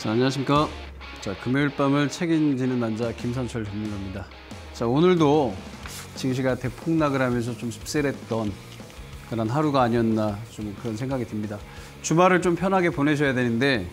자, 안녕하십니까. 자, 금요일 밤을 책임지는 남자 김선철 전문가입니다. 자, 오늘도 증시가 대폭락을 하면서 좀 씁쓸했던 그런 하루가 아니었나 좀 그런 생각이 듭니다. 주말을 좀 편하게 보내셔야 되는데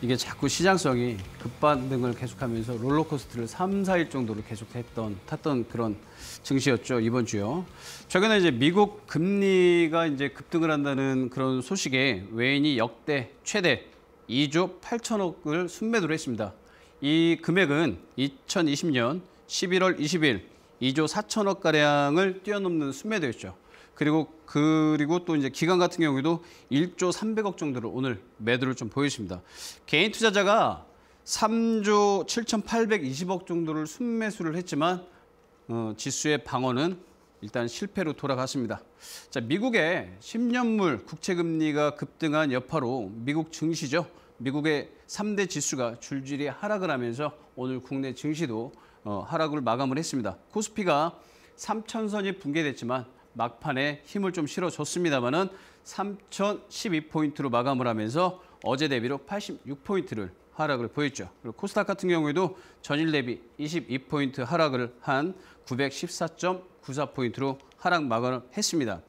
이게 자꾸 시장성이 급반등을 계속하면서 롤러코스터를 3, 4일 정도로 계속했던 탔던 그런 증시였죠 이번 주요. 최근에 이제 미국 금리가 이제 급등을 한다는 그런 소식에 외인이 역대 최대 2조 8천억을 순매도를 했습니다. 이 금액은 2020년 11월 20일 2조 4천억 가량을 뛰어넘는 순매도였죠. 그리고 그리고 또 이제 기간 같은 경우에도 1조 300억 정도를 오늘 매도를 좀 보여줍니다. 개인 투자자가 3조 7,820억 정도를 순매수를 했지만 어, 지수의 방어는 일단 실패로 돌아갔습니다. 자, 미국의 10년물 국채금리가 급등한 여파로 미국 증시죠. 미국의 3대 지수가 줄줄이 하락을 하면서 오늘 국내 증시도 어, 하락을 마감을 했습니다. 코스피가 3천선이 붕괴됐지만 막판에 힘을 좀 실어줬습니다마는 3,012포인트로 마감을 하면서 어제 대비로 86포인트를 하락을 보였죠. 그리고 코스닥 같은 경우에도 전일 대비 22포인트 하락을 한 914.94포인트로 하락 마감을 했습니다.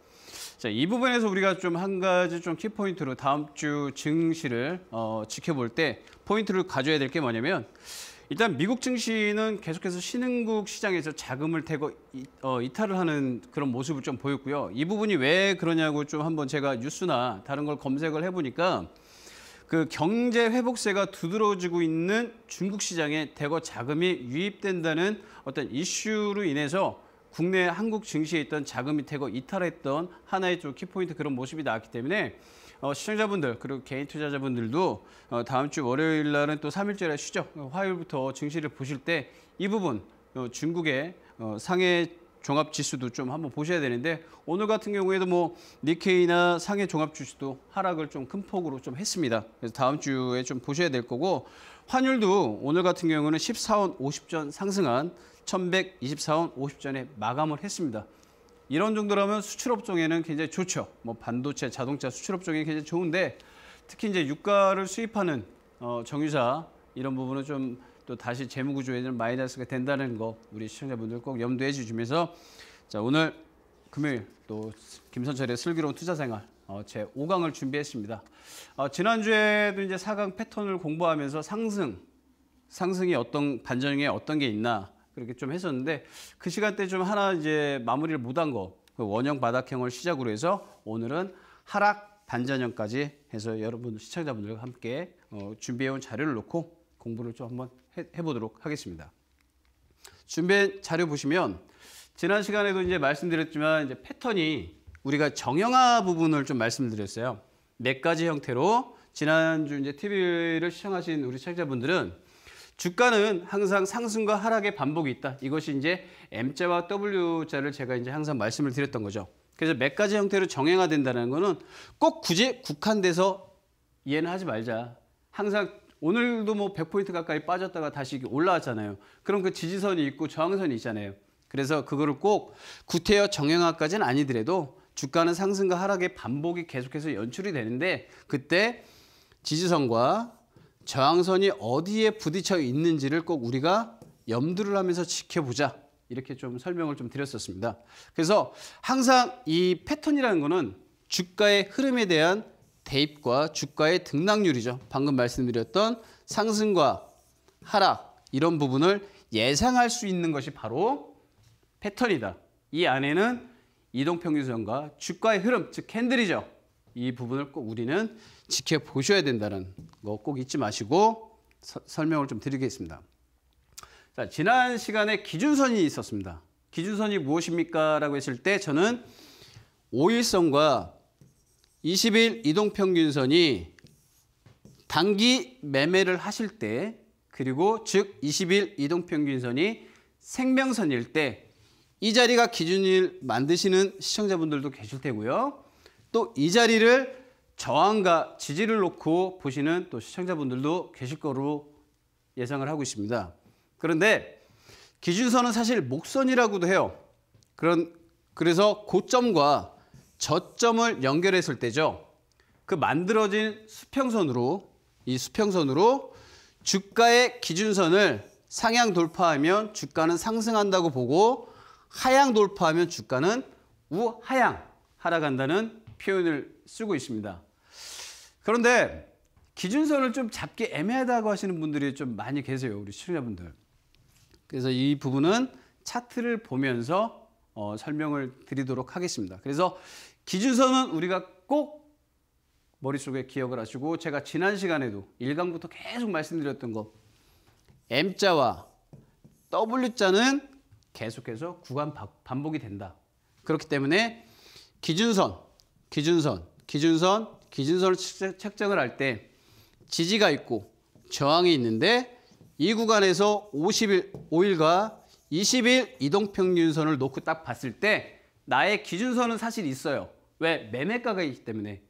자, 이 부분에서 우리가 좀 한 가지 좀 키포인트로 다음 주 증시를 어, 지켜볼 때 포인트를 가져야 될 게 뭐냐면 일단 미국 증시는 계속해서 신흥국 시장에서 자금을 태고 이, 어, 이탈을 하는 그런 모습을 좀 보였고요. 이 부분이 왜 그러냐고 좀 한번 제가 뉴스나 다른 걸 검색을 해보니까 그 경제 회복세가 두드러지고 있는 중국 시장에 대거 자금이 유입된다는 어떤 이슈로 인해서 국내 한국 증시에 있던 자금이 대거 이탈했던 하나의 좀 키포인트 그런 모습이 나왔기 때문에 어, 시청자분들 그리고 개인 투자자분들도 어, 다음 주 월요일 날은 또 3일째라 쉬죠. 화요일부터 증시를 보실 때 이 부분 어, 중국의 어, 상해 종합 지수도 좀 한번 보셔야 되는데 오늘 같은 경우에도 뭐 니케이나 상해 종합 지수도 하락을 좀큰 폭으로 좀 했습니다. 그래서 다음 주에 좀 보셔야 될 거고 환율도 오늘 같은 경우는 14원 50전 상승한 1124원 50전에 마감을 했습니다. 이런 정도라면 수출업종에는 굉장히 좋죠. 뭐 반도체, 자동차 수출업종에 굉장히 좋은데 특히 이제 유가를 수입하는 어, 정유사 이런 부분은 좀또 다시 재무구조에는 마이너스가 된다는 거 우리 시청자분들 꼭 염두해 주시면서 자 오늘 금요일 또 김선철의 슬기로운 투자생활 어, 제 5강을 준비했습니다. 어, 지난주에도 이제 4강 패턴을 공부하면서 상승, 상승이 어떤 반전에 어떤 게 있나 그렇게 좀 했었는데 그 시간대 좀 하나 이제 마무리를 못한 거 그 원형 바닥형을 시작으로 해서 오늘은 하락 반전형까지 해서 여러분 시청자분들과 함께 어, 준비해온 자료를 놓고 공부를 좀 한번 해보도록 하겠습니다. 준비한 자료 보시면 지난 시간에도 이제 말씀드렸지만 이제 패턴이 우리가 정형화 부분을 좀 말씀드렸어요. 네 가지 형태로 지난주 이제 TV를 시청하신 우리 시청자분들은 주가는 항상 상승과 하락의 반복이 있다. 이것이 이제 M자와 W자를 제가 이제 항상 말씀을 드렸던 거죠. 그래서 몇 가지 형태로 정형화된다는 거는 꼭 굳이 국한돼서 이해는 하지 말자. 항상 오늘도 뭐 100포인트 가까이 빠졌다가 다시 올라왔잖아요. 그럼 그 지지선이 있고 저항선이 있잖아요. 그래서 그거를 꼭 구태여 정형화까지는 아니더라도 주가는 상승과 하락의 반복이 계속해서 연출이 되는데 그때 지지선과 저항선이 어디에 부딪혀 있는지를 꼭 우리가 염두를 하면서 지켜보자. 이렇게 좀 설명을 좀 드렸었습니다. 그래서 항상 이 패턴이라는 거는 주가의 흐름에 대한 대입과 주가의 등락률이죠. 방금 말씀드렸던 상승과 하락 이런 부분을 예상할 수 있는 것이 바로 패턴이다. 이 안에는 이동평균선과 주가의 흐름, 즉 캔들이죠. 이 부분을 꼭 우리는 지켜보셔야 된다는 거 꼭 잊지 마시고 서, 설명을 좀 드리겠습니다. 자, 지난 시간에 기준선이 있었습니다. 기준선이 무엇입니까? 라고 했을 때 저는 오일선과 20일 이동평균선이 단기 매매를 하실 때 그리고 즉 20일 이동평균선이 생명선일 때 이 자리가 기준일 만드시는 시청자분들도 계실 테고요. 또 이 자리를 저항과 지지를 놓고 보시는 또 시청자분들도 계실 거로 예상을 하고 있습니다. 그런데 기준선은 사실 목선이라고도 해요. 그런 그래서 고점과 저점을 연결했을 때죠. 그 만들어진 수평선으로 이 수평선으로 주가의 기준선을 상향 돌파하면 주가는 상승한다고 보고 하향 돌파하면 주가는 우하향 하락한다는 표현을 쓰고 있습니다. 그런데 기준선을 좀 잡기 애매하다고 하시는 분들이 좀 많이 계세요. 우리 시청자분들. 그래서 이 부분은 차트를 보면서 어, 설명을 드리도록 하겠습니다. 그래서 기준선은 우리가 꼭 머릿속에 기억을 하시고 제가 지난 시간에도 1강부터 계속 말씀드렸던 것 M자와 W자는 계속해서 구간 반복이 된다. 그렇기 때문에 기준선, 기준선, 기준선, 기준선을 책정을 할 때 지지가 있고 저항이 있는데 이 구간에서 50일, 5일과 20일 이동평균선을 놓고 딱 봤을 때 나의 기준선은 사실 있어요. 왜? 매매가가 있기 때문에.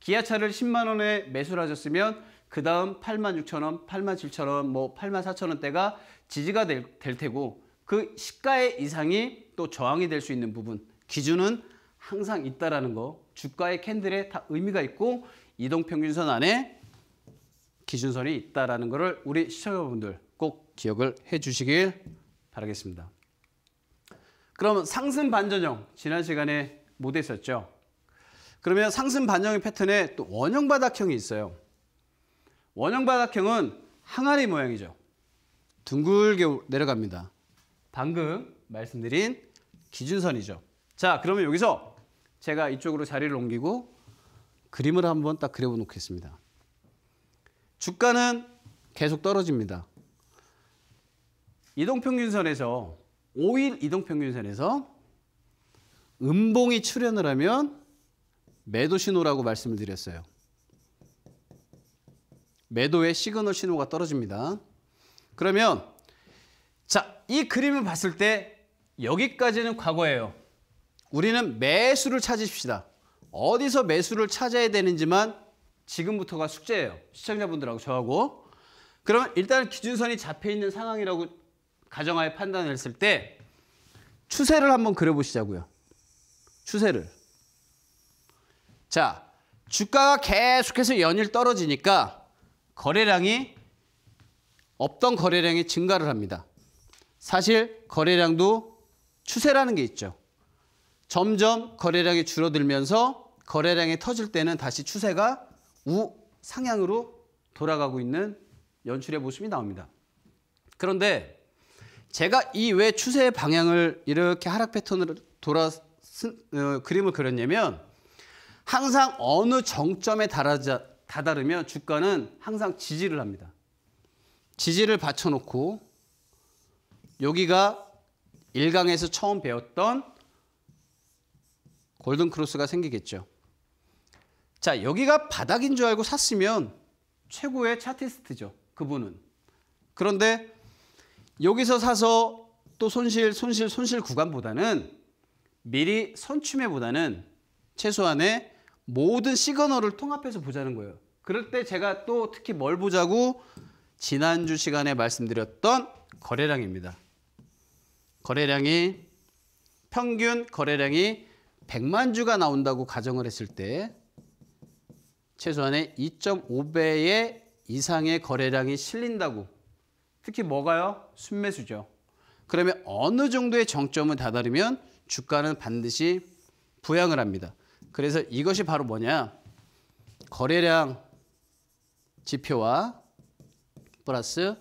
기아차를 10만 원에 매수를 하셨으면 그 다음 8만 6천 원, 8만 7천 원, 뭐 8만 4천 원대가 지지가 될, 될 테고 그 시가의 이상이 또 저항이 될 수 있는 부분 기준은 항상 있다라는 거 주가의 캔들에 다 의미가 있고 이동평균선 안에 기준선이 있다라는 거를 우리 시청자분들 꼭 기억을 해주시길 바라겠습니다. 그럼 상승 반전형 지난 시간에 못했었죠. 그러면 상승 반영의 패턴에 또 원형 바닥형이 있어요. 원형 바닥형은 항아리 모양이죠. 둥글게 내려갑니다. 방금 말씀드린 기준선이죠. 자, 그러면 여기서 제가 이쪽으로 자리를 옮기고 그림을 한번 딱그려 놓겠습니다. 주가는 계속 떨어집니다. 이동평균선에서 5일 이동평균선에서 음봉이 출현을 하면 매도 신호라고 말씀을 드렸어요. 매도의 시그널 신호가 떨어집니다. 그러면 자, 이 그림을 봤을 때 여기까지는 과거예요. 우리는 매수를 찾으십시다. 어디서 매수를 찾아야 되는지만 지금부터가 숙제예요. 시청자분들하고 저하고. 그러면 일단 기준선이 잡혀 있는 상황이라고 가정하에 판단했을 때 추세를 한번 그려보시자고요. 추세를. 자, 주가가 계속해서 연일 떨어지니까 거래량이 없던 거래량이 증가를 합니다. 사실 거래량도 추세라는 게 있죠. 점점 거래량이 줄어들면서 거래량이 터질 때는 다시 추세가 우상향으로 돌아가고 있는 연출의 모습이 나옵니다. 그런데 제가 이 왜 추세의 방향을 이렇게 하락 패턴으로 돌아 쓴, 어, 그림을 그렸냐면 항상 어느 정점에 달아자, 다다르면 주가는 항상 지지를 합니다. 지지를 받쳐놓고 여기가 1강에서 처음 배웠던 골든 크로스가 생기겠죠. 자, 여기가 바닥인 줄 알고 샀으면 최고의 차티스트죠. 그분은. 그런데 여기서 사서 또 손실, 손실, 손실 구간보다는 미리 선춤해보다는 최소한의 모든 시그널을 통합해서 보자는 거예요. 그럴 때 제가 또 특히 뭘 보자고 지난주 시간에 말씀드렸던 거래량입니다. 거래량이 평균 거래량이 100만 주가 나온다고 가정을 했을 때 최소한의 2.5배의 이상의 거래량이 실린다고 특히 뭐가요? 순매수죠. 그러면 어느 정도의 정점을 다다르면 주가는 반드시 부양을 합니다. 그래서 이것이 바로 뭐냐? 거래량 지표와 플러스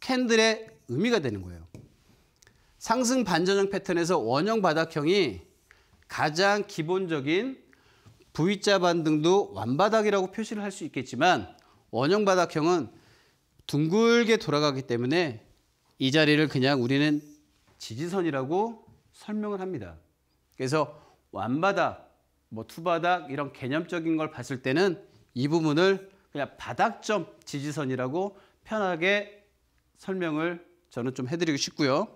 캔들의 의미가 되는 거예요. 상승 반전형 패턴에서 원형 바닥형이 가장 기본적인 V자 반등도 완바닥이라고 표시를 할 수 있겠지만 원형 바닥형은 둥글게 돌아가기 때문에 이 자리를 그냥 우리는 지지선이라고 설명을 합니다. 그래서 완바닥 뭐 투바닥 이런 개념적인 걸 봤을 때는 이 부분을 그냥 바닥점 지지선이라고 편하게 설명을 저는 좀 해드리고 싶고요.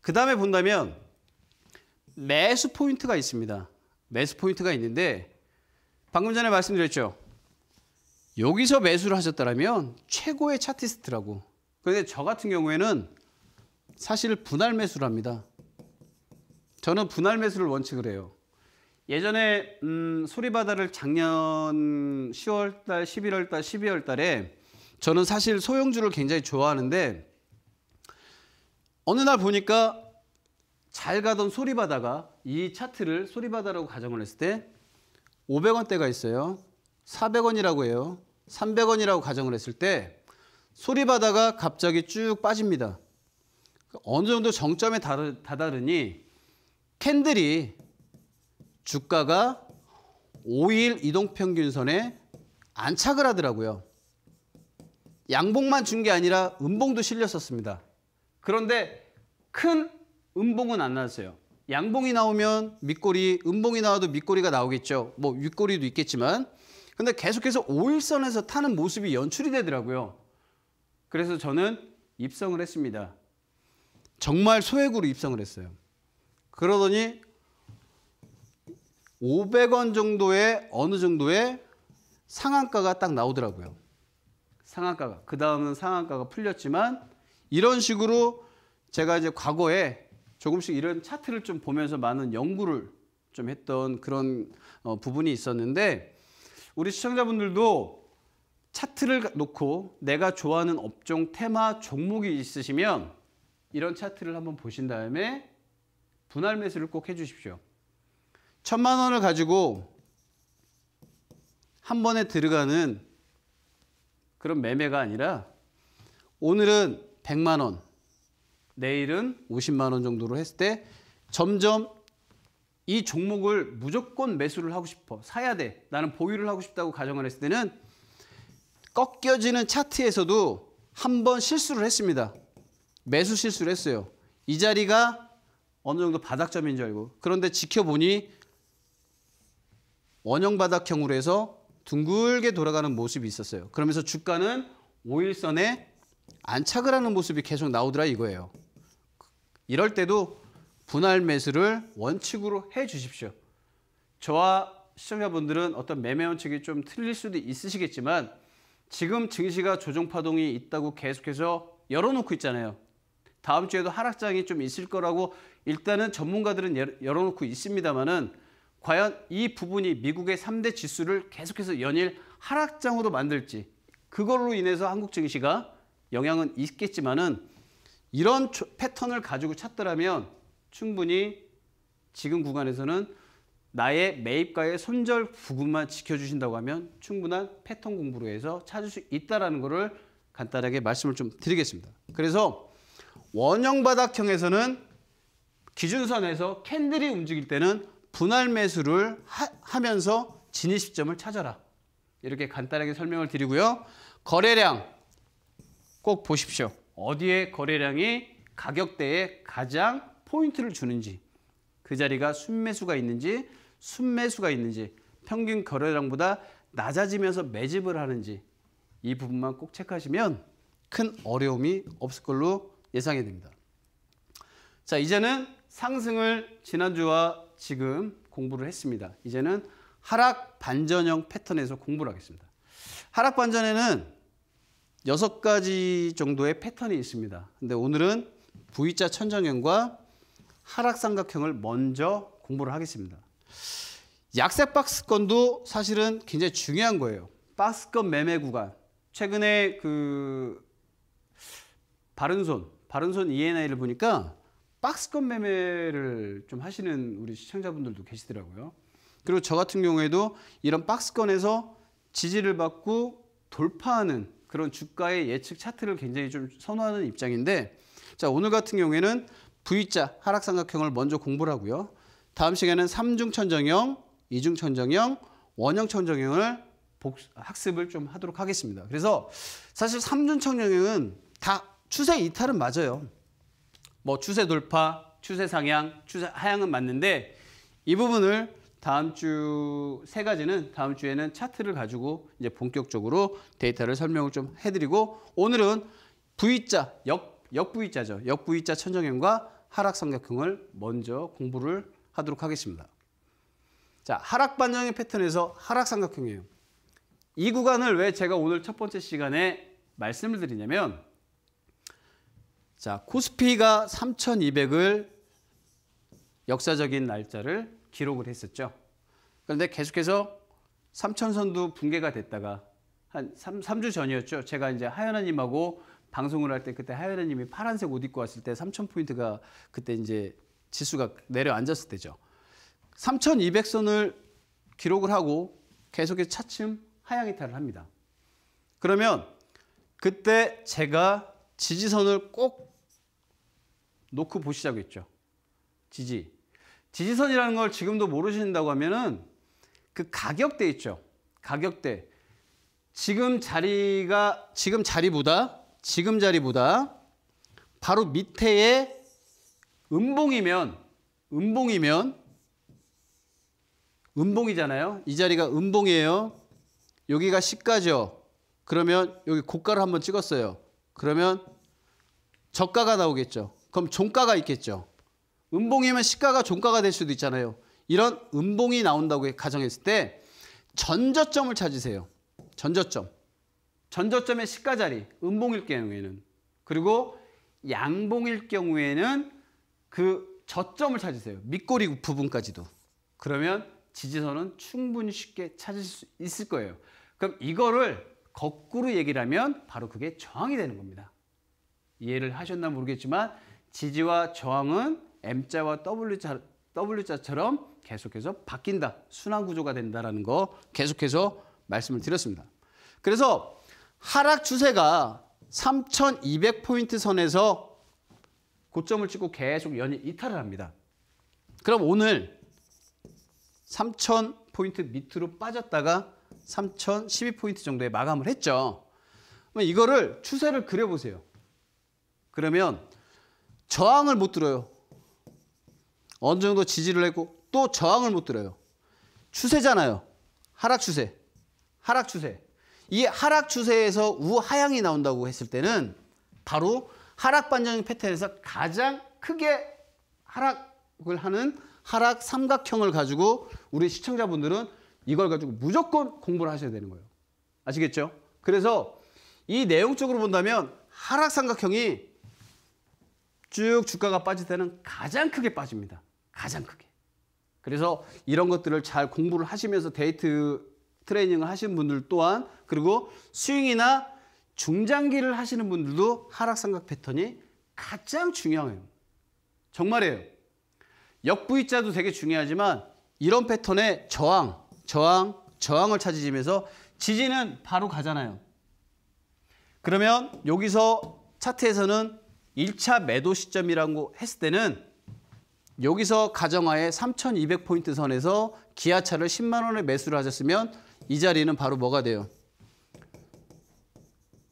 그 다음에 본다면 매수 포인트가 있습니다. 매수 포인트가 있는데 방금 전에 말씀드렸죠. 여기서 매수를 하셨다면 최고의 차티스트라고. 그런데 저 같은 경우에는 사실 분할 매수를 합니다. 저는 분할 매수를 원칙을 해요. 예전에 음, 소리바다를 작년 10월달, 11월달, 12월달에 저는 사실 소형주를 굉장히 좋아하는데 어느 날 보니까 잘 가던 소리바다가 이 차트를 소리바다라고 가정을 했을 때 500원대가 있어요. 400원이라고 해요. 300원이라고 가정을 했을 때 소리바다가 갑자기 쭉 빠집니다. 어느 정도 정점에 다다르니 캔들이 주가가 5일 이동평균선에 안착을 하더라고요. 양봉만 준 게 아니라 음봉도 실렸었습니다. 그런데 큰 음봉은 안 나왔어요. 양봉이 나오면 밑꼬리, 음봉이 나와도 밑꼬리가 나오겠죠. 뭐 윗꼬리도 있겠지만. 근데 계속해서 5일선에서 타는 모습이 연출이 되더라고요. 그래서 저는 입성을 했습니다. 정말 소액으로 입성을 했어요. 그러더니 500원 정도의 어느 정도의 상한가가 딱 나오더라고요. 상한가가. 그 다음은 상한가가 풀렸지만 이런 식으로 제가 이제 과거에 조금씩 이런 차트를 좀 보면서 많은 연구를 좀 했던 그런 어, 부분이 있었는데 우리 시청자분들도 차트를 놓고 내가 좋아하는 업종, 테마, 종목이 있으시면 이런 차트를 한번 보신 다음에 분할 매수를 꼭 해주십시오. 천만 원을 가지고 한 번에 들어가는 그런 매매가 아니라 오늘은 100만 원, 내일은 50만 원 정도로 했을 때 점점 이 종목을 무조건 매수를 하고 싶어. 사야 돼. 나는 보유를 하고 싶다고 가정을 했을 때는 꺾여지는 차트에서도 한 번 실수를 했습니다. 매수 실수를 했어요. 이 자리가 어느 정도 바닥점인 줄 알고. 그런데 지켜보니 원형 바닥형으로 해서 둥글게 돌아가는 모습이 있었어요. 그러면서 주가는 5일선에 안착을 하는 모습이 계속 나오더라 이거예요. 이럴 때도 분할 매수를 원칙으로 해 주십시오. 저와 시청자분들은 어떤 매매 원칙이 좀 틀릴 수도 있으시겠지만 지금 증시가 조정 파동이 있다고 계속해서 열어놓고 있잖아요. 다음 주에도 하락장이 좀 있을 거라고 일단은 전문가들은 열어놓고 있습니다만은 과연 이 부분이 미국의 3대 지수를 계속해서 연일 하락장으로 만들지 그걸로 인해서 한국 증시가 영향은 있겠지만은 이런 패턴을 가지고 찾더라면 충분히 지금 구간에서는 나의 매입가의 손절 부분만 지켜주신다고 하면 충분한 패턴 공부로 해서 찾을 수 있다는 것을 간단하게 말씀을 좀 드리겠습니다. 그래서 원형 바닥형에서는 기준선에서 캔들이 움직일 때는 분할 매수를 하, 면서 진입 시점을 찾아라. 이렇게 간단하게 설명을 드리고요. 거래량 꼭 보십시오. 어디에 거래량이 가격대에 가장 포인트를 주는지 그 자리가 순매수가 있는지 순매수가 있는지 평균 거래량보다 낮아지면서 매집을 하는지 이 부분만 꼭 체크하시면 큰 어려움이 없을 걸로 예상이 됩니다. 자 이제는 상승을 지난주와 지금 공부를 했습니다. 이제는 하락 반전형 패턴에서 공부를 하겠습니다. 하락 반전에는 여섯 가지 정도의 패턴이 있습니다. 근데 오늘은 V자 천정형과 하락 삼각형을 먼저 공부를 하겠습니다. 약세 박스권도 사실은 굉장히 중요한 거예요. 박스권 매매 구간. 최근에 그 바른손, 바른손 ENI를 보니까 박스권 매매를 좀 하시는 우리 시청자분들도 계시더라고요. 그리고 저 같은 경우에도 이런 박스권에서 지지를 받고 돌파하는 그런 주가의 예측 차트를 굉장히 좀 선호하는 입장인데 자 오늘 같은 경우에는 V자 하락삼각형을 먼저 공부를 하고요. 다음 시간에는 삼중천정형, 이중천정형, 원형천정형을 학습을 좀 하도록 하겠습니다. 그래서 사실 삼중천정형은 다 추세 이탈은 맞아요. 뭐 추세 돌파, 추세 상향, 추세 하향은 맞는데 이 부분을 다음 주 세 가지는 다음 주에는 차트를 가지고 이제 본격적으로 데이터를 설명을 좀 해드리고 오늘은 V자, 역, 역V자죠. 역V자 천정형과 하락삼각형을 먼저 공부를 하도록 하겠습니다. 자, 하락반영의 패턴에서 하락삼각형이에요. 이 구간을 왜 제가 오늘 첫 번째 시간에 말씀을 드리냐면 자, 코스피가 3,200을 역사적인 날짜를 기록을 했었죠. 그런데 계속해서 3천선도 붕괴가 됐다가 한 3, 3주 전이었죠. 제가 이제 하연아님하고 방송을 할 때 그때 하연아님이 파란색 옷 입고 왔을 때 3,000포인트가 그때 이제 지수가 내려앉았을 때죠. 3,200선을 기록을 하고 계속해서 차츰 하향이탈을 합니다. 그러면 그때 제가 지지선을 꼭 놓고 보시자고 했죠. 지지. 지지선이라는 걸 지금도 모르신다고 하면은 그 가격대 있죠. 가격대. 지금 자리가 지금 자리보다 지금 자리보다 바로 밑에의 음봉이면 음봉이면 음봉이잖아요. 이 자리가 음봉이에요. 여기가 시가죠. 그러면 여기 고가를 한번 찍었어요. 그러면 저가가 나오겠죠. 그럼 종가가 있겠죠. 음봉이면 시가가 종가가 될 수도 있잖아요. 이런 음봉이 나온다고 가정했을 때 전저점을 찾으세요. 전저점. 전저점의 시가 자리, 음봉일 경우에는. 그리고 양봉일 경우에는 그 저점을 찾으세요. 밑꼬리 부분까지도. 그러면 지지선은 충분히 쉽게 찾을 수 있을 거예요. 그럼 이거를 거꾸로 얘기를 하면 바로 그게 저항이 되는 겁니다. 이해를 하셨나 모르겠지만 지지와 저항은 M자와 W자, W자처럼 계속해서 바뀐다. 순환 구조가 된다라는 거 계속해서 말씀을 드렸습니다. 그래서 하락 추세가 3,200포인트 선에서 고점을 찍고 계속 연일 이탈을 합니다. 그럼 오늘 3,000포인트 밑으로 빠졌다가 3,012포인트 정도에 마감을 했죠. 이거를 추세를 그려보세요. 그러면 저항을 못 들어요. 어느 정도 지지를 했고 또 저항을 못 들어요. 추세잖아요. 하락 추세. 하락 추세. 이 하락 추세에서 우하향이 나온다고 했을 때는 바로 하락 반전 패턴에서 가장 크게 하락을 하는 하락 삼각형을 가지고 우리 시청자분들은 이걸 가지고 무조건 공부를 하셔야 되는 거예요. 아시겠죠? 그래서 이 내용적으로 본다면 하락 삼각형이 쭉 주가가 빠질 때는 가장 크게 빠집니다. 가장 크게. 그래서 이런 것들을 잘 공부를 하시면서 데이트 트레이닝을 하신 분들 또한 그리고 스윙이나 중장기를 하시는 분들도 하락삼각 패턴이 가장 중요해요. 정말이에요. 역부위자도 되게 중요하지만 이런 패턴의 저항, 저항, 저항을 찾으시면서 지지는 바로 가잖아요. 그러면 여기서 차트에서는 1차 매도 시점이라고 했을 때는 여기서 가정하에 3,200포인트 선에서 기아차를 10만 원에 매수를 하셨으면 이 자리는 바로 뭐가 돼요?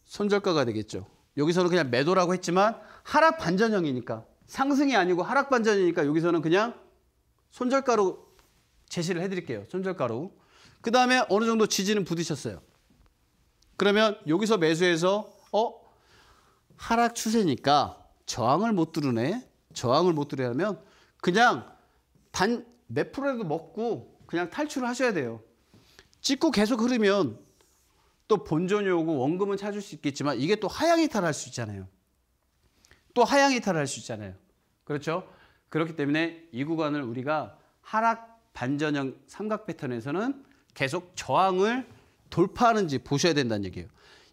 손절가가 되겠죠. 여기서는 그냥 매도라고 했지만 하락 반전형이니까 상승이 아니고 하락 반전이니까 여기서는 그냥 손절가로 제시를 해드릴게요. 손절가로. 그 다음에 어느 정도 지지는 부딪혔어요. 그러면 여기서 매수해서 어 하락 추세니까 저항을 못 두르네. 저항을 못 두려면 그냥 단 몇 프로라도 먹고 그냥 탈출을 하셔야 돼요. 찍고 계속 흐르면 또 본전이 오고 원금은 찾을 수 있겠지만 이게 또 하향 이탈할 수 있잖아요. 또 하향 이탈할 수 있잖아요. 그렇죠? 그렇기 때문에 이 구간을 우리가 하락 반전형 삼각 패턴에서는 계속 저항을 돌파하는지 보셔야 된다는 얘기예요.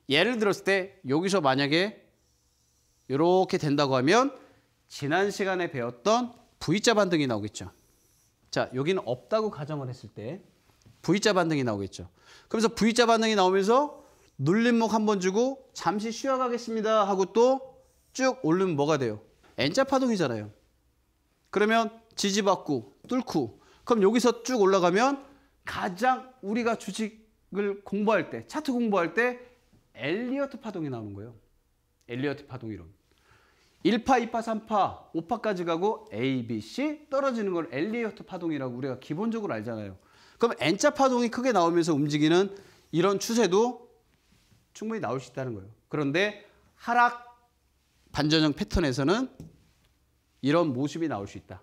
예를 들었을 때 여기서 만약에 이렇게 된다고 하면 지난 시간에 배웠던 V자 반등이 나오겠죠. 자, 여기는 없다고 가정을 했을 때 V자 반등이 나오겠죠. 그러면서 V자 반등이 나오면서 눌림목 한 번 주고 잠시 쉬어가겠습니다 하고 또 쭉 오르면 뭐가 돼요? N자 파동이잖아요. 그러면 지지받고 뚫고 그럼 여기서 쭉 올라가면 가장 우리가 주식을 공부할 때 차트 공부할 때 엘리어트 파동이 나오는 거예요. 엘리어트 파동 이론. 1파2파3파5파까지 가고 A, B, C 떨어지는 걸 엘리어트 파동이라고 우리가 기본적으로 알잖아요. 그럼 N자 파동이 크게 나오면서 움직이는 이런 추세도 충분히 나올 수 있다는 거예요. 그런데 하락 반전형 패턴에서는 이런 모습이 나올 수 있다.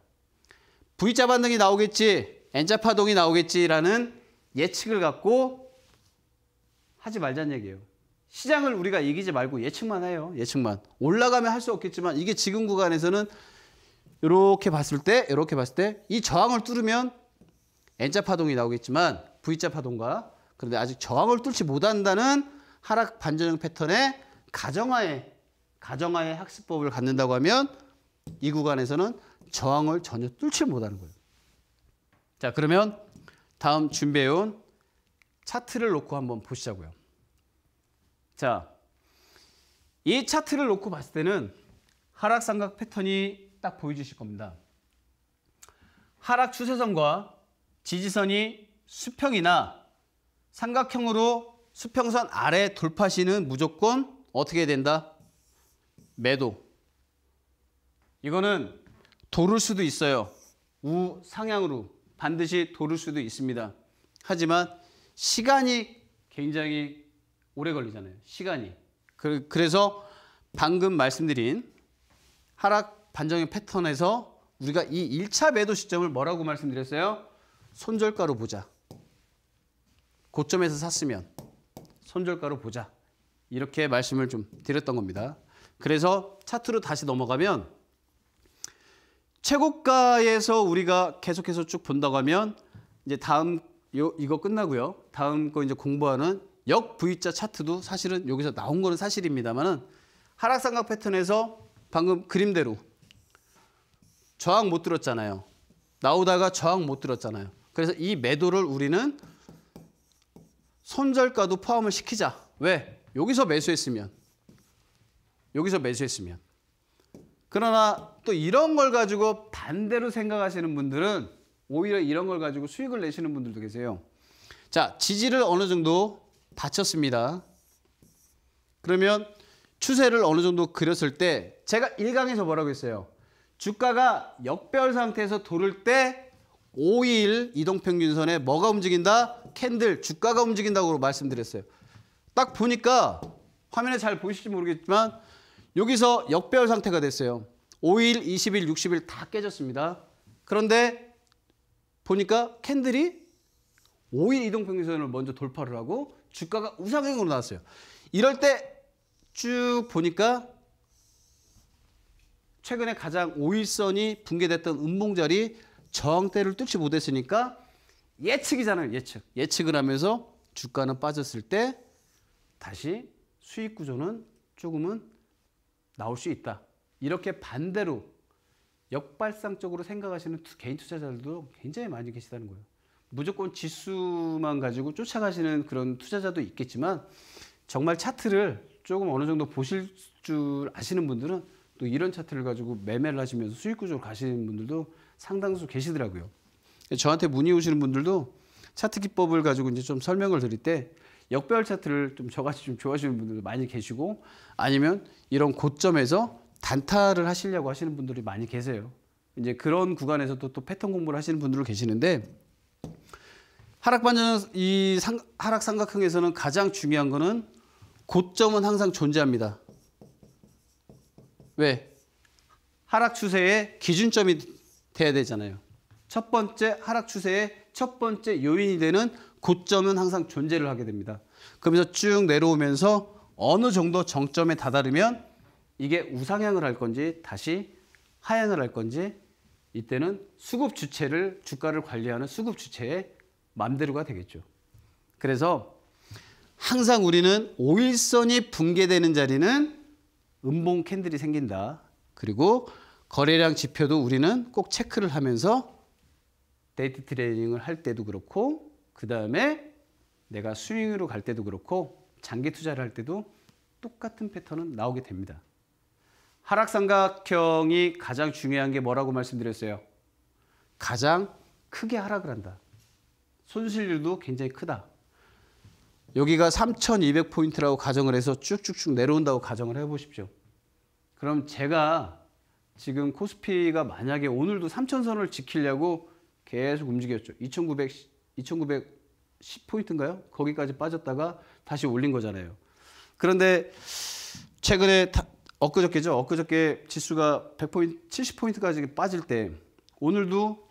V자 반등이 나오겠지, N자 파동이 나오겠지라는 예측을 갖고 하지 말자는 얘기예요. 시장을 우리가 이기지 말고 예측만 해요. 예측만. 올라가면 할 수 없겠지만 이게 지금 구간에서는 이렇게 봤을 때 이렇게 봤을 때 이 저항을 뚫으면 N자 파동이 나오겠지만 V자 파동과 그런데 아직 저항을 뚫지 못한다는 하락 반전형 패턴의 가정하의 가정하에 학습법을 갖는다고 하면 이 구간에서는 저항을 전혀 뚫지 못하는 거예요. 자 그러면 다음 준비해온 차트를 놓고 한번 보시자고요. 자, 이 차트를 놓고 봤을 때는 하락삼각 패턴이 딱 보여주실 겁니다. 하락 추세선과 지지선이 수평이나 삼각형으로 수평선 아래 돌파시는 무조건 어떻게 된다? 매도. 이거는 도를 수도 있어요. 우상향으로 반드시 도를 수도 있습니다. 하지만 시간이 굉장히 오래 걸리잖아요. 시간이. 그, 그래서 방금 말씀드린 하락 반정의 패턴에서 우리가 이 1차 매도 시점을 뭐라고 말씀드렸어요? 손절가로 보자. 고점에서 샀으면 손절가로 보자. 이렇게 말씀을 좀 드렸던 겁니다. 그래서 차트로 다시 넘어가면 최고가에서 우리가 계속해서 쭉 본다고 하면 이제 다음 요, 이거 끝나고요. 다음 거 이제 공부하는 역 V자 차트도 사실은 여기서 나온 거는 사실입니다만은 하락상각 패턴에서 방금 그림대로 저항 못 들었잖아요. 나오다가 저항 못 들었잖아요. 그래서 이 매도를 우리는 손절가도 포함을 시키자. 왜? 여기서 매수했으면. 여기서 매수했으면. 그러나 또 이런 걸 가지고 반대로 생각하시는 분들은 오히려 이런 걸 가지고 수익을 내시는 분들도 계세요. 자, 지지를 어느 정도 받쳤습니다. 그러면 추세를 어느 정도 그렸을 때 제가 1강에서 뭐라고 했어요? 주가가 역별 상태에서 돌을 때 5일 이동평균선에 뭐가 움직인다? 캔들, 주가가 움직인다고 말씀드렸어요. 딱 보니까 화면에 잘 보이실지 모르겠지만 여기서 역별 상태가 됐어요. 5일, 20일, 60일 다 깨졌습니다. 그런데 보니까 캔들이 5일 이동평균선을 먼저 돌파를 하고 주가가 우상향으로 나왔어요. 이럴 때 쭉 보니까 최근에 가장 오일선이 붕괴됐던 음봉자리 저항대를 뚫지 못했으니까 예측이잖아요. 예측. 예측을 하면서 주가는 빠졌을 때 다시 수익 구조는 조금은 나올 수 있다. 이렇게 반대로 역발상적으로 생각하시는 개인 투자자들도 굉장히 많이 계시다는 거예요. 무조건 지수만 가지고 쫓아가시는 그런 투자자도 있겠지만 정말 차트를 조금 어느 정도 보실 줄 아시는 분들은 또 이런 차트를 가지고 매매를 하시면서 수익 구조를 가시는 분들도 상당수 계시더라고요. 저한테 문의 오시는 분들도 차트 기법을 가지고 이제 좀 설명을 드릴 때 역별 차트를 좀 저같이 좀 좋아하시는 분들도 많이 계시고 아니면 이런 고점에서 단타를 하시려고 하시는 분들이 많이 계세요. 이제 그런 구간에서 또, 또 패턴 공부를 하시는 분들도 계시는데 하락반전 이 상, 하락 삼각형에서는 가장 중요한 거는 고점은 항상 존재합니다. 왜? 하락 추세의 기준점이 돼야 되잖아요. 첫 번째 하락 추세의 첫 번째 요인이 되는 고점은 항상 존재를 하게 됩니다. 그러면서 쭉 내려오면서 어느 정도 정점에 다다르면 이게 우상향을 할 건지 다시 하향을 할 건지 이때는 수급 주체를 주가를 관리하는 수급 주체의 맘대로가 되겠죠. 그래서 항상 우리는 오일선이 붕괴되는 자리는 음봉 캔들이 생긴다. 그리고 거래량 지표도 우리는 꼭 체크를 하면서 데이트 트레이닝을 할 때도 그렇고 그 다음에 내가 스윙으로 갈 때도 그렇고 장기 투자를 할 때도 똑같은 패턴은 나오게 됩니다. 하락삼각형이 가장 중요한 게 뭐라고 말씀드렸어요? 가장 크게 하락을 한다. 손실률도 굉장히 크다. 여기가 3,200포인트라고 가정을 해서 쭉쭉쭉 내려온다고 가정을 해보십시오. 그럼 제가 지금 코스피가 만약에 오늘도 3,000선을 지키려고 계속 움직였죠. 2,900, 2,910포인트인가요? 거기까지 빠졌다가 다시 올린 거잖아요. 그런데 최근에 엊그저께죠. 엊그저께 지수가 100포인트, 70포인트까지 빠질 때 오늘도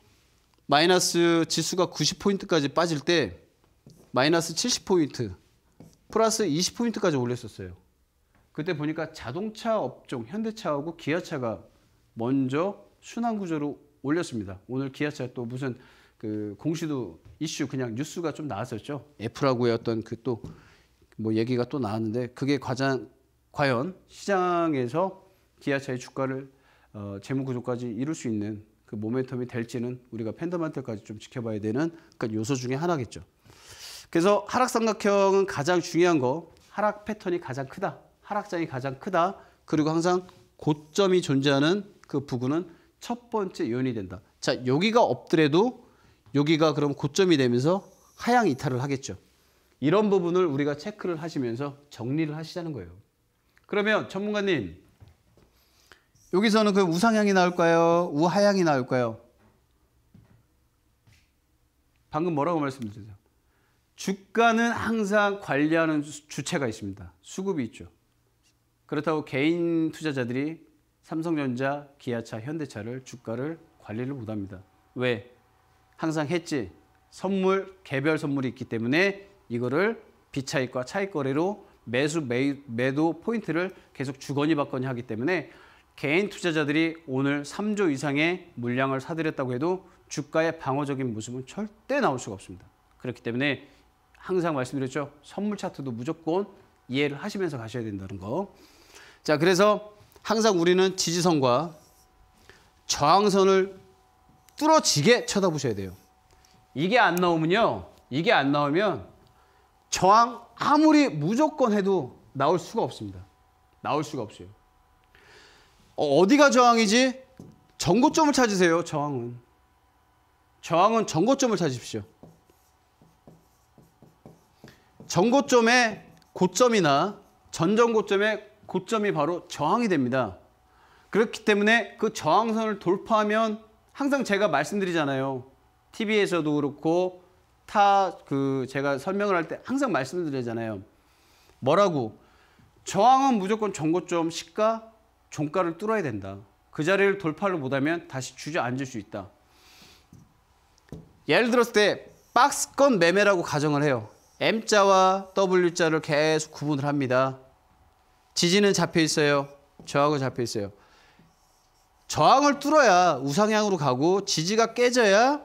마이너스 지수가 90포인트까지 빠질 때 마이너스 70포인트 플러스 20포인트까지 올렸었어요. 그때 보니까 자동차 업종 현대차하고 기아차가 먼저 순환 구조로 올렸습니다. 오늘 기아차 또 무슨 그 공시도 이슈 그냥 뉴스가 좀 나왔었죠. 애플하고의 어떤 그 또 뭐 얘기가 또 나왔는데 그게 가장 과연 시장에서 기아차의 주가를 어, 재무 구조까지 이룰 수 있는 그 모멘텀이 될지는 우리가 팬더한테까지좀 지켜봐야 되는 그 요소 중에 하나겠죠. 그래서 하락 삼각형은 가장 중요한 거 하락 패턴이 가장 크다. 하락장이 가장 크다. 그리고 항상 고점이 존재하는 그부근은첫 번째 요인이 된다. 자, 여기가 없더라도 여기가 그럼 고점이 되면서 하향 이탈을 하겠죠. 이런 부분을 우리가 체크를 하시면서 정리를 하시자는 거예요. 그러면 전문가님 여기서는 그 우상향이 나올까요? 우하향이 나올까요? 방금 뭐라고 말씀드렸죠? 주가는 항상 관리하는 주체가 있습니다. 수급이 있죠. 그렇다고 개인 투자자들이 삼성전자, 기아차, 현대차를 주가를 관리를 못합니다. 왜? 항상 했지. 선물, 개별 선물이 있기 때문에 이거를 비차익과 차익거래로 매수 매, 매도 포인트를 계속 주거니 받거니 하기 때문에 개인 투자자들이 오늘 3조 이상의 물량을 사들였다고 해도 주가의 방어적인 모습은 절대 나올 수가 없습니다. 그렇기 때문에 항상 말씀드렸죠. 선물 차트도 무조건 이해를 하시면서 가셔야 된다는 거. 자, 그래서 항상 우리는 지지선과 저항선을 뚫어지게 쳐다보셔야 돼요. 이게 안 나오면요. 이게 안 나오면 저항 아무리 무조건 해도 나올 수가 없습니다. 나올 수가 없어요. 어, 어디가 저항이지? 정고점을 찾으세요. 저항은. 저항은 정고점을 찾으십시오. 정고점의 고점이나 전정고점의 고점이 바로 저항이 됩니다. 그렇기 때문에 그 저항선을 돌파하면 항상 제가 말씀드리잖아요. TV에서도 그렇고 타그 제가 설명을 할 때 항상 말씀드리잖아요. 뭐라고? 저항은 무조건 전고점 시가 종가를 뚫어야 된다. 그 자리를 돌파를 못하면 다시 주저앉을 수 있다. 예를 들었을 때 박스권 매매라고 가정을 해요. M자와 W자를 계속 구분을 합니다. 지지는 잡혀 있어요. 저항은 잡혀 있어요. 저항을 뚫어야 우상향으로 가고 지지가 깨져야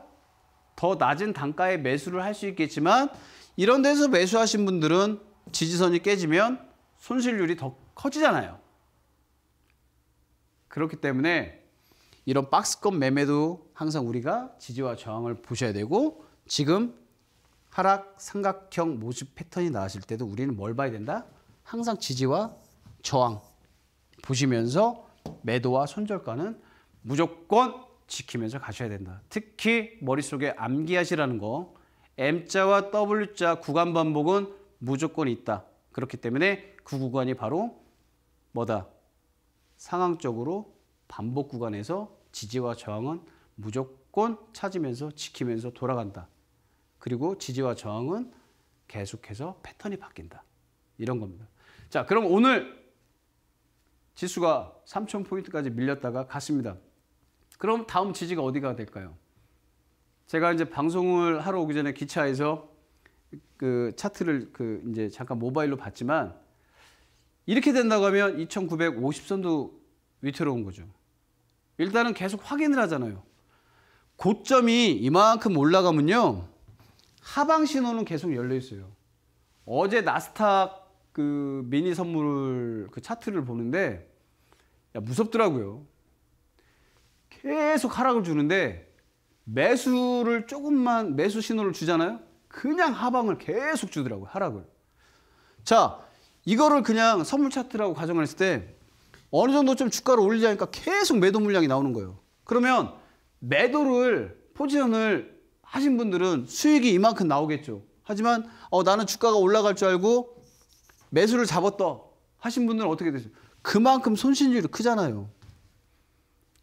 더 낮은 단가에 매수를 할 수 있겠지만 이런 데서 매수하신 분들은 지지선이 깨지면 손실률이 더 커지잖아요. 그렇기 때문에 이런 박스권 매매도 항상 우리가 지지와 저항을 보셔야 되고 지금 하락 삼각형 모습 패턴이 나왔을 때도 우리는 뭘 봐야 된다? 항상 지지와 저항 보시면서 매도와 손절가는 무조건 지키면서 가셔야 된다. 특히 머릿속에 암기하시라는 거 M자와 W자 구간 반복은 무조건 있다. 그렇기 때문에 그 구간이 바로 뭐다? 상황적으로 반복 구간에서 지지와 저항은 무조건 찾으면서 지키면서 돌아간다. 그리고 지지와 저항은 계속해서 패턴이 바뀐다. 이런 겁니다. 자, 그럼 오늘 지수가 3,000포인트까지 밀렸다가 갔습니다. 그럼 다음 지지가 어디가 될까요? 제가 이제 방송을 하러 오기 전에 기차에서 그 차트를 그 이제 잠깐 모바일로 봤지만 이렇게 된다고 하면 2950선도 위태로운 거죠. 일단은 계속 확인을 하잖아요. 고점이 이만큼 올라가면요. 하방 신호는 계속 열려 있어요. 어제 나스닥 그 미니 선물 그 차트를 보는데 야, 무섭더라고요. 계속 하락을 주는데 매수를 조금만 매수 신호를 주잖아요. 그냥 하방을 계속 주더라고요. 하락을. 자, 이거를 그냥 선물 차트라고 가정했을 때 어느 정도 좀 주가를 올리자니까 계속 매도 물량이 나오는 거예요. 그러면 매도를 포지션을 하신 분들은 수익이 이만큼 나오겠죠. 하지만 어, 나는 주가가 올라갈 줄 알고 매수를 잡았다 하신 분들은 어떻게 되죠? 그만큼 손실률이 크잖아요.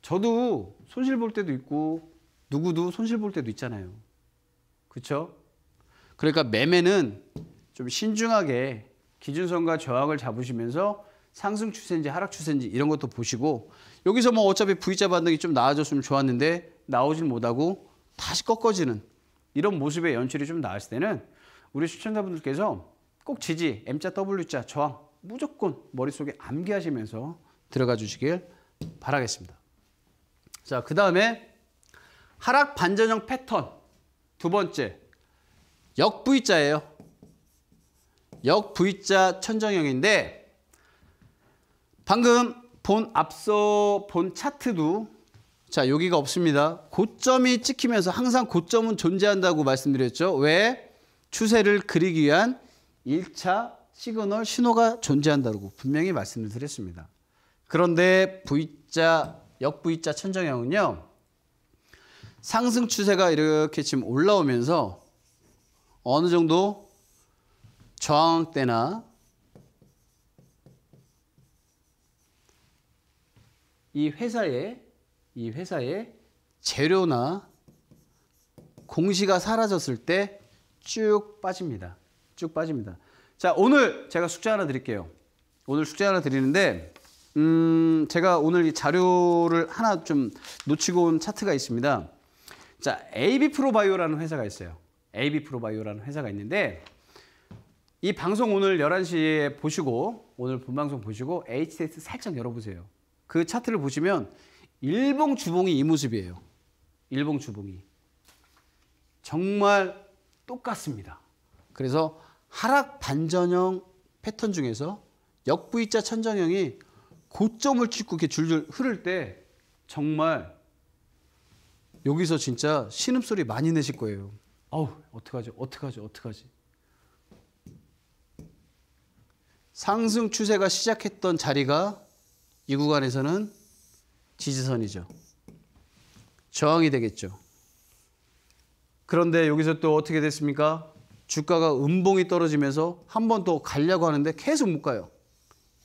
저도 손실 볼 때도 있고 누구도 손실 볼 때도 있잖아요. 그렇죠? 그러니까 매매는 좀 신중하게 기준선과 저항을 잡으시면서 상승 추세인지 하락 추세인지 이런 것도 보시고 여기서 뭐 어차피 V자 반등이 좀 나아졌으면 좋았는데 나오질 못하고 다시 꺾어지는 이런 모습의 연출이 좀 나왔을 때는 우리 시청자분들께서 꼭 지지, M자, W자, 저항 무조건 머릿속에 암기하시면서 들어가 주시길 바라겠습니다. 자, 그 다음에 하락 반전형 패턴. 두 번째, 역V자예요. 역V자 천정형인데 방금 본 앞서 본 차트도 자 여기가 없습니다. 고점이 찍히면서 항상 고점은 존재한다고 말씀드렸죠. 왜? 추세를 그리기 위한 1차 시그널 신호가 존재한다고 분명히 말씀을 드렸습니다. 그런데 V자 역부이자 천정형은요. 상승 추세가 이렇게 지금 올라오면서 어느 정도 저항대나 이 회사의 이 회사의 재료나 공시가 사라졌을 때 쭉 빠집니다. 쭉 빠집니다. 자, 오늘 제가 숙제 하나 드릴게요. 오늘 숙제 하나 드리는데 음, 제가 오늘 이 자료를 하나 좀 놓치고 온 차트가 있습니다. 자, AB 프로바이오라는 회사가 있어요. AB 프로바이오라는 회사가 있는데 이 방송 오늘 11시에 보시고 오늘 본방송 보시고 HTS 살짝 열어보세요. 그 차트를 보시면 일봉 주봉이 이 모습이에요. 일봉 주봉이. 정말 똑같습니다. 그래서 하락 반전형 패턴 중에서 역부자 천전형이 고점을 찍고 이렇게 줄줄 흐를 때 정말 여기서 진짜 신음소리 많이 내실 거예요. 아우 어떡하지 어떡하지 어떡하지 상승 추세가 시작했던 자리가 이 구간에서는 지지선이죠. 저항이 되겠죠. 그런데 여기서 또 어떻게 됐습니까? 주가가 음봉이 떨어지면서 한 번 더 가려고 하는데 계속 못 가요.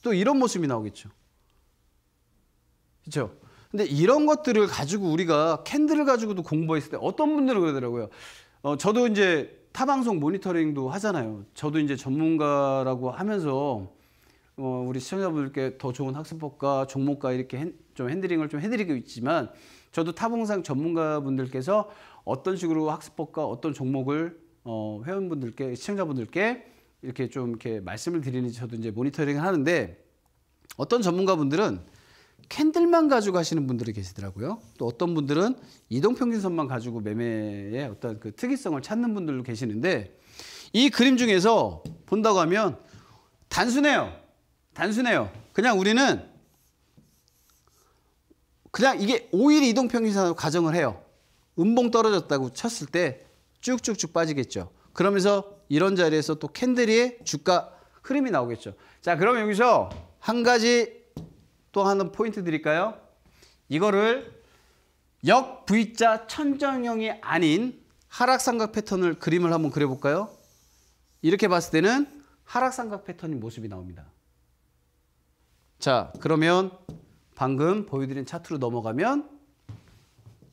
또 이런 모습이 나오겠죠. 그렇죠? 근데 이런 것들을 가지고 우리가 캔들을 가지고도 공부했을 때 어떤 분들은 그러더라고요. 어, 저도 이제 타방송 모니터링도 하잖아요. 저도 이제 전문가라고 하면서 어, 우리 시청자분들께 더 좋은 학습법과 종목과 이렇게 핸, 좀 핸들링을 좀 해드리고 있지만 저도 타봉상 전문가분들께서 어떤 식으로 학습법과 어떤 종목을 어, 회원분들께 시청자분들께 이렇게 좀 이렇게 말씀을 드리는지 저도 이제 모니터링을 하는데 어떤 전문가분들은 캔들만 가지고 하시는 분들이 계시더라고요. 또 어떤 분들은 이동평균선만 가지고 매매의 어떤 그 특이성을 찾는 분들도 계시는데 이 그림 중에서 본다고 하면 단순해요. 단순해요. 그냥 우리는 그냥 이게 5일 이동평균선으로 가정을 해요. 음봉 떨어졌다고 쳤을 때 쭉쭉쭉 빠지겠죠. 그러면서 이런 자리에서 또 캔들이 주가 흐름이 나오겠죠. 자, 그럼 여기서 한 가지 또 하나 포인트 드릴까요? 이거를 역 V자 천정형이 아닌 하락삼각 패턴을 그림을 한번 그려볼까요? 이렇게 봤을 때는 하락삼각 패턴인 모습이 나옵니다. 자 그러면 방금 보여드린 차트로 넘어가면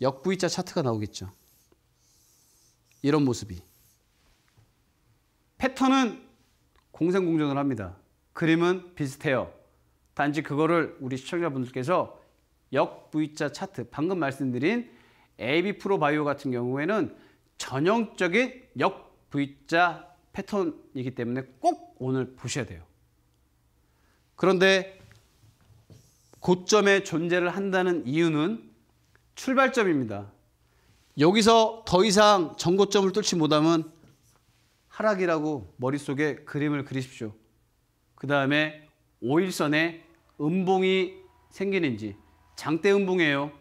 역 V자 차트가 나오겠죠. 이런 모습이. 패턴은 공생공존을 합니다. 그림은 비슷해요. 단지 그거를 우리 시청자분들께서 역 V자 차트, 방금 말씀드린 AB 프로바이오 같은 경우에는 전형적인 역 V자 패턴이기 때문에 꼭 오늘 보셔야 돼요. 그런데 고점에 존재를 한다는 이유는 출발점입니다. 여기서 더 이상 전고점을 뚫지 못하면 하락이라고 머릿속에 그림을 그리십시오. 그 다음에 5일선에 음봉이 생기는지 장대 음봉이에요.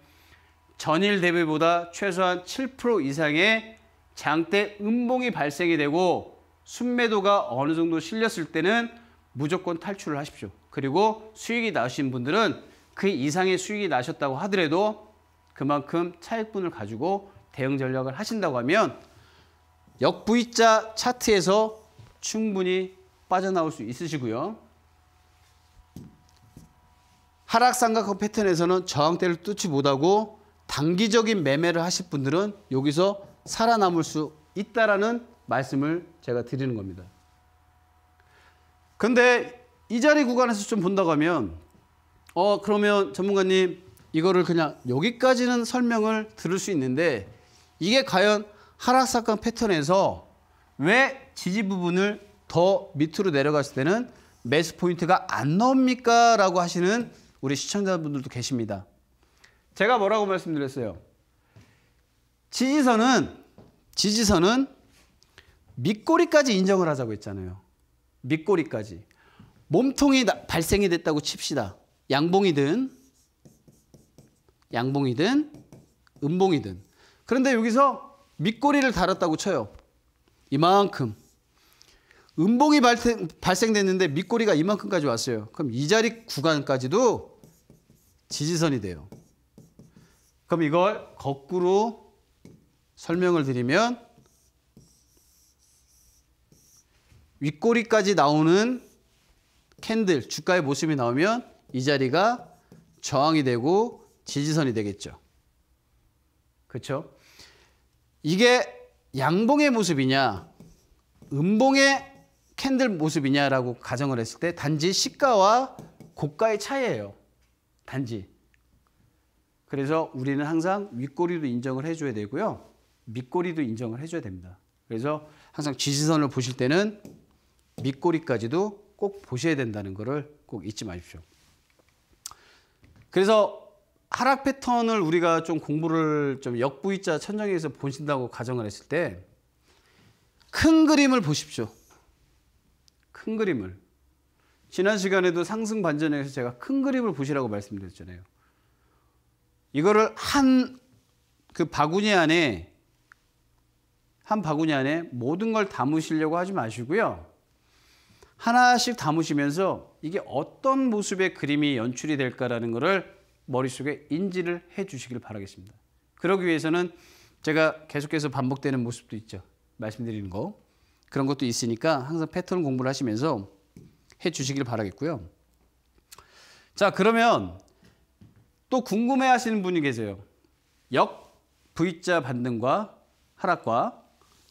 전일 대비보다 최소한 7% 이상의 장대 음봉이 발생이 되고 순매도가 어느 정도 실렸을 때는 무조건 탈출을 하십시오. 그리고 수익이 나신 분들은 그 이상의 수익이 나셨다고 하더라도 그만큼 차익분을 가지고 대응 전략을 하신다고 하면 역부이자 차트에서 충분히 빠져나올 수 있으시고요. 하락상각형 그 패턴에서는 저항대를 뚫지 못하고 단기적인 매매를 하실 분들은 여기서 살아남을 수 있다라는 말씀을 제가 드리는 겁니다. 근데 이 자리 구간에서 좀 본다고 하면 어 그러면 전문가님 이거를 그냥 여기까지는 설명을 들을 수 있는데 이게 과연 하락사건 패턴에서 왜 지지 부분을 더 밑으로 내려갔을 때는 매수 포인트가 안 나옵니까? 라고 하시는 우리 시청자분들도 계십니다. 제가 뭐라고 말씀드렸어요? 지지선은 지지선은 밑꼬리까지 인정을 하자고 했잖아요. 밑꼬리까지. 몸통이 발생이 됐다고 칩시다. 양봉이든 양봉이든 음봉이든. 그런데 여기서 밑꼬리를 달았다고 쳐요. 이만큼. 음봉이 발생, 발생됐는데 밑꼬리가 이만큼까지 왔어요. 그럼 이 자리 구간까지도 지지선이 돼요. 그럼 이걸 거꾸로 설명을 드리면 윗꼬리까지 나오는 캔들 주가의 모습이 나오면 이 자리가 저항이 되고 지지선이 되겠죠. 그렇죠? 이게 양봉의 모습이냐 음봉의 캔들 모습이냐라고 가정을 했을 때 단지 시가와 고가의 차이예요. 단지. 그래서 우리는 항상 윗꼬리도 인정을 해줘야 되고요. 밑꼬리도 인정을 해줘야 됩니다. 그래서 항상 지지선을 보실 때는 밑꼬리까지도 꼭 보셔야 된다는 것을 꼭 잊지 마십시오. 그래서 하락 패턴을 우리가 좀 공부를 좀 역부이자 천정에서 보신다고 가정을 했을 때 큰 그림을 보십시오. 큰 그림을. 지난 시간에도 상승 반전에서 제가 큰 그림을 보시라고 말씀드렸잖아요. 이거를 한 그 바구니 안에 한 바구니 안에 모든 걸 담으시려고 하지 마시고요. 하나씩 담으시면서 이게 어떤 모습의 그림이 연출이 될까라는 것을 머릿속에 인지를 해 주시길 바라겠습니다. 그러기 위해서는 제가 계속해서 반복되는 모습도 있죠. 말씀드리는 거. 그런 것도 있으니까 항상 패턴 공부를 하시면서 해 주시길 바라겠고요. 자, 그러면 또 궁금해 하시는 분이 계세요. 역 V자 반등과 하락과